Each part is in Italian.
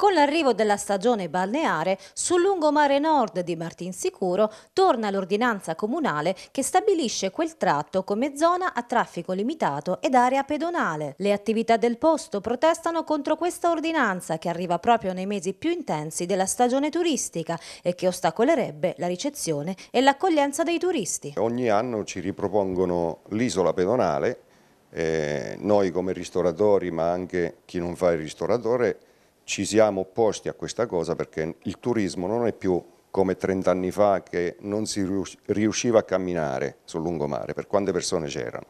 Con l'arrivo della stagione balneare, sul lungomare nord di Martinsicuro torna l'ordinanza comunale che stabilisce quel tratto come zona a traffico limitato ed area pedonale. Le attività del posto protestano contro questa ordinanza che arriva proprio nei mesi più intensi della stagione turistica e che ostacolerebbe la ricezione e l'accoglienza dei turisti. Ogni anno ci ripropongono l'isola pedonale, eh, noi come ristoratori ma anche chi non fa il ristoratore ci siamo opposti a questa cosa perché il turismo non è più come 30 anni fa che non si riusciva a camminare sul lungomare per quante persone c'erano.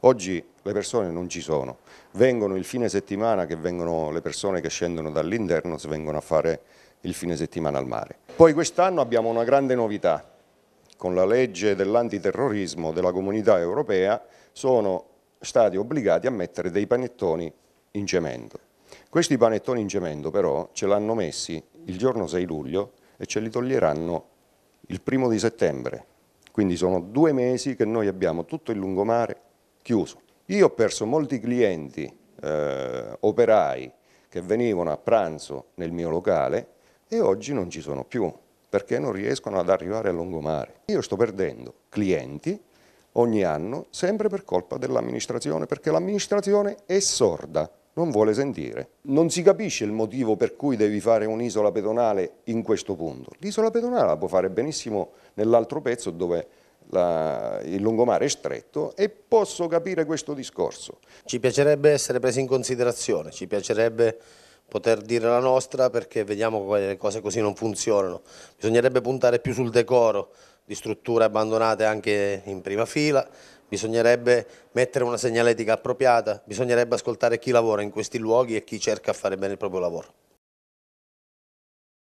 Oggi le persone non ci sono, vengono il fine settimana che vengono le persone che scendono dall'interno, vengono a fare il fine settimana al mare. Poi quest'anno abbiamo una grande novità, con la legge dell'antiterrorismo della comunità europea sono stati obbligati a mettere dei panettoni in cemento. Questi panettoni in gemendo però ce l'hanno messi il giorno 6 luglio e ce li toglieranno il primo di settembre. Quindi sono due mesi che noi abbiamo tutto il lungomare chiuso. Io ho perso molti clienti, eh, operai, che venivano a pranzo nel mio locale e oggi non ci sono più perché non riescono ad arrivare al lungomare. Io sto perdendo clienti ogni anno sempre per colpa dell'amministrazione perché l'amministrazione è sorda non vuole sentire. Non si capisce il motivo per cui devi fare un'isola pedonale in questo punto. L'isola pedonale la può fare benissimo nell'altro pezzo dove la, il lungomare è stretto e posso capire questo discorso. Ci piacerebbe essere presi in considerazione, ci piacerebbe poter dire la nostra perché vediamo che le cose così non funzionano. Bisognerebbe puntare più sul decoro di strutture abbandonate anche in prima fila, bisognerebbe mettere una segnaletica appropriata, bisognerebbe ascoltare chi lavora in questi luoghi e chi cerca a fare bene il proprio lavoro.